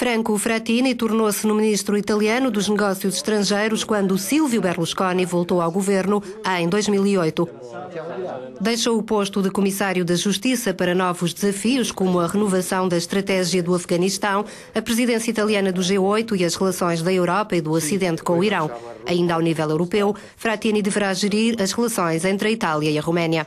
Franco Frattini tornou-se no ministro italiano dos negócios estrangeiros quando Silvio Berlusconi voltou ao governo em 2008. Deixou o posto de comissário da Justiça para novos desafios, como a renovação da estratégia do Afeganistão, a presidência italiana do G8 e as relações da Europa e do Ocidente com o Irão. Ainda ao nível europeu, Frattini deverá gerir as relações entre a Itália e a Roménia.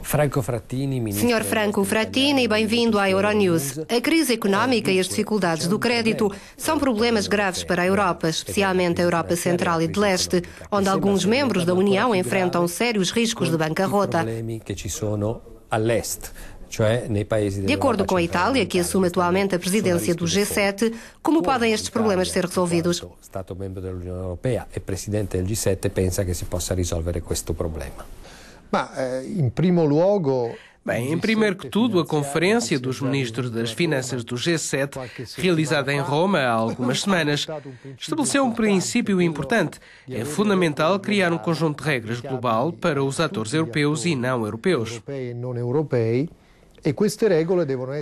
Franco Frattini, ministro. Senhor Franco Frattini, bem-vindo à Euronews. A crise económica ah, e as dificuldades do crédito são problemas graves para a Europa, é especialmente a Europa Central e de Leste, onde é alguns membros da União enfrentam sérios riscos de bancarrota. De acordo com a Itália, que assume atualmente a presidência do G7, como podem estes problemas ser resolvidos? estado membro da União Europeia e presidente do G7 pensa que se possa resolver este problema. Eh, Ma, in primo luogo, Bem, primeiro que tudo, a é Conferência dos Ministros das Finanças do G7, realizada em Roma há algumas semanas, estabeleceu um princípio importante. É fundamental criar um conjunto de regras global para os atores europeus e não europeus.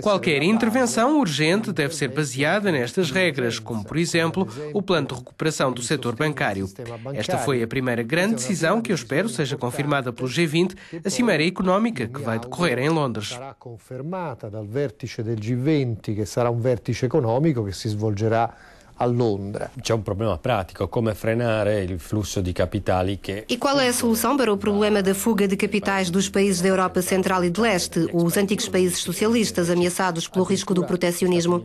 Qualquer intervenção urgente deve ser baseada nestas regras, como, por exemplo, o plano de recuperação do setor bancário. Esta foi a primeira grande decisão que eu espero seja confirmada pelo G20, a Cimeira Económica que vai decorrer em Londres. Será confirmada pelo vértice do G20, que será um vértice econômico que se svolgerá a Londra. C'è un problema pratico, come frenare il flusso di capitali che... E qual é a solução para o problema da fuga de capitais dos países da Europa Central e do Leste, os antigos países socialistas ameaçados pelo risco do protecionismo?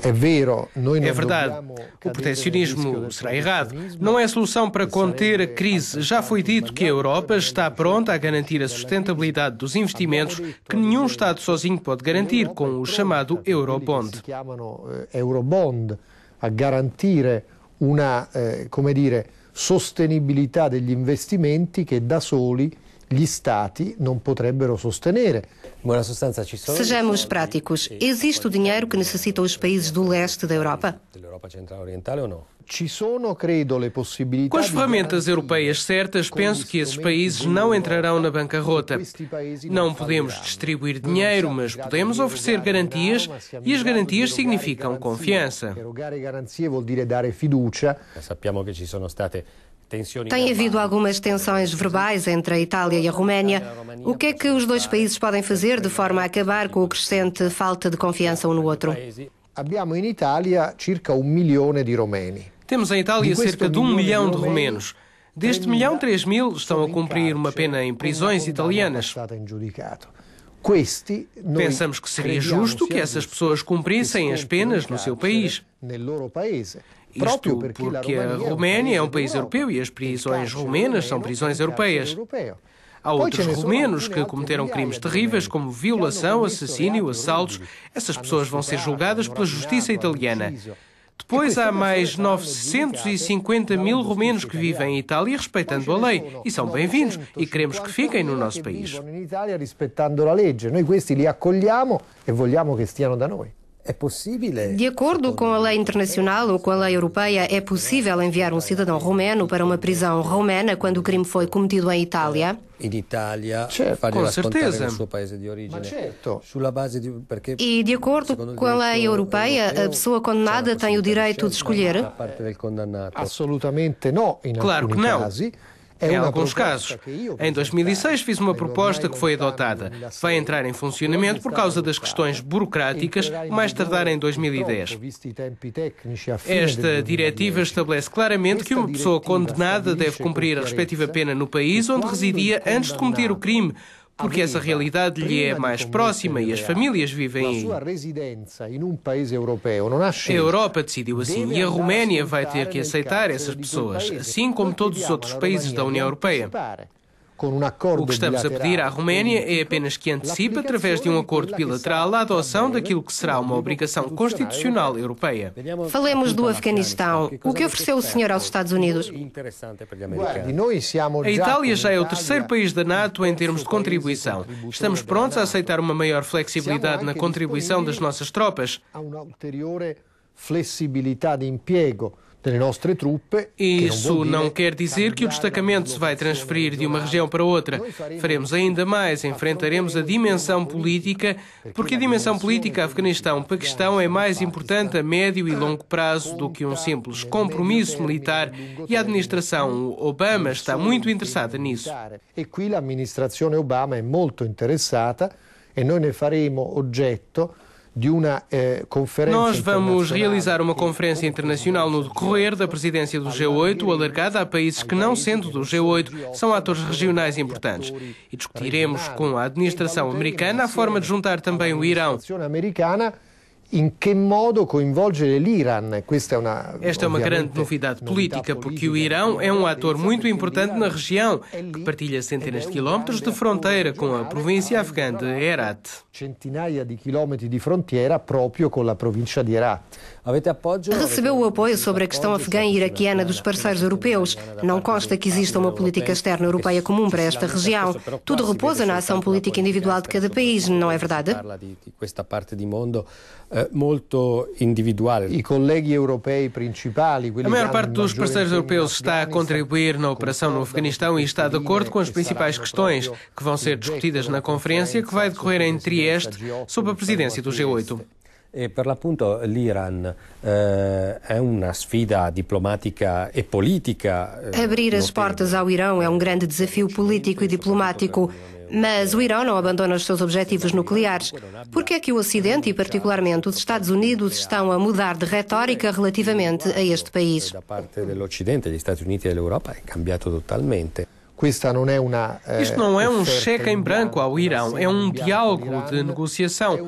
É verdade, o proteccionismo será errado. Não é a solução para conter a crise. Já foi dito que a Europa está pronta a garantir a sustentabilidade dos investimentos que nenhum Estado sozinho pode garantir. com o chamado Eurobond. Eh, Eurobond a garantire una, eh, come dire, sostenibilità degli investimenti che da soli gli Stati non potrebbero sostenere. Sejamos práticos. Existe o dinheiro que necessitam os países do leste da Europa? Com as ferramentas europeias certas, penso que esses países não entrarão na bancarrota. Não podemos distribuir dinheiro, mas podemos oferecer garantias e as garantias significam confiança. Eh, sappiamo che ci sono state tem havido algumas tensões verbais entre a Itália e a Roménia. O que é que os dois países podem fazer de forma a acabar com a crescente falta de confiança um no outro? Temos em Itália cerca de um milhão de romenos. Deste milhão, 3 mil estão a cumprir uma pena em prisões italianas. Pensamos que seria justo que essas pessoas cumprissem as é penas no seu país. É Isto porque a é Roménia é um país europeu e as prisões romenas são prisões europeias. Há outros romenos que cometeram crimes terríveis, como violação, assassínio, assaltos. Essas pessoas vão ser julgadas pela justiça italiana. Depois há mais 950 mil romenos que vivem em Itália respeitando a lei e são bem-vindos e queremos que fiquem no nosso país. Itália Respeitando a lei, nós questi li accogliamo e vogliamo che stiano da noi. É possível. É? De acordo com a lei internacional ou com a lei europeia, é possível enviar um cidadão romeno para uma prisão romena quando o crime foi cometido em Itália? Em Itália, certo, com certeza. Mas suo paese di Certo. Sulla base de porque? e de acordo com a lei europeia, a pessoa condenada tem o direito de escolher? Absolutamente não, em claro que não. É em alguns casos. Em 2006 fiz uma proposta que foi adotada. Vai entrar em funcionamento por causa das questões burocráticas, mais tardar em 2010. Esta diretiva estabelece claramente que uma pessoa condenada deve cumprir a respectiva pena no país onde residia antes de cometer o crime porque essa realidade lhe é mais próxima e as famílias vivem aí. A Europa decidiu assim e a Roménia vai ter que aceitar essas pessoas, assim como todos os outros países da União Europeia. O que estamos a pedir à Roménia é apenas que antecipe, através de um acordo bilateral, a adoção daquilo que será uma obrigação constitucional europeia. Falemos do Afeganistão. O que ofereceu o senhor é aos Estados Unidos? A Itália já é o terceiro país da NATO em termos de é contribuição. Estamos prontos a aceitar uma maior flexibilidade na contribuição das nossas tropas. Há uma flexibilidade de emprego. Isso não quer dizer que o destacamento se vai transferir de uma região para outra. Faremos ainda mais, enfrentaremos a dimensão política, porque a dimensão política Afeganistão-Paquistão é mais importante a médio e longo prazo do que um simples compromisso militar e a administração Obama está muito interessada nisso. E qui administração Obama è molto interessata e noi ne faremo oggetto de uma eh, conferência. Nós vamos realizar uma conferência internacional no decorrer da presidência do G8, alargada a países que, não sendo do G8, são atores regionais importantes. E discutiremos com a administração americana a forma de juntar também o Irão in che modo coinvolgere l'Iran. Questa è una, Esta é uma grande novidade política, porque o Irão é um ator muito importante na região, é que partilha centenas de é quilómetros de fronteira com a província afegã de Herat. Centinaia de quilómetros de fronteira proprio com a província de Herat. Recebeu o apoio sobre a questão afegã e iraquiana dos parceiros europeus. Não consta que exista uma política externa europeia comum para esta região. Tudo repousa na ação política individual de cada país, não é verdade? eh, molto individuale. I a maior parte dos parceiros europeus está a contribuir na operação no Afeganistão e está de acordo com as principais questões que vão ser discutidas na conferência que vai decorrer em Trieste sob a presidência do G8. E per l'appunto l'Iran eh, è una sfida diplomatica e politica. Eh, Abrir as portas ao Irão é um grande desafio político e diplomático. Mas o Irão não abandona os seus objetivos nucleares. Por que é que o Ocidente, e particularmente os Estados Unidos, estão a mudar de retórica relativamente a este país? Da parte do Ocidente, dos Estados Unidos e da Europa, é cambiado totalmente. Questa non è una, eh, Isto não é um cheque é em branco ao é Irão, é, é um diálogo de negociação.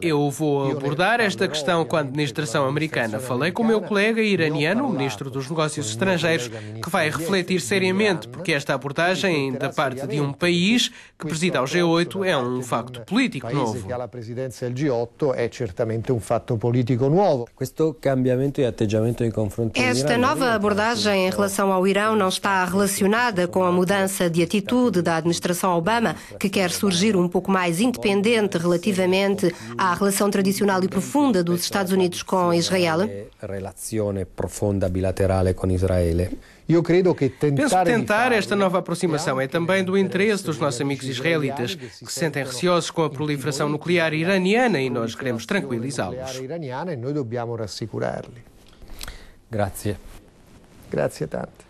Eu vou abordar esta questão com a administração americana. Falei com o meu colega iraniano, o ministro dos Negócios Estrangeiros, que vai refletir seriamente, porque esta abordagem da parte de um país que presida ao G8 é um facto político novo. Esta nova abordagem em relação ao Irão não está relacionada com a mudança de atitude da administração Obama, que quer surgir um pouco mais independente relativamente à relação tradicional e profunda dos Estados Unidos com Israel? Relazione profonda bilaterale con Israele. Eu creio que tentar... Penso que tentar esta nova aproximação é também do interesse dos nossos amigos israelitas, que se sentem receosos com a proliferação nuclear iraniana e nós queremos tranquilizá-los. Grazie. Grazie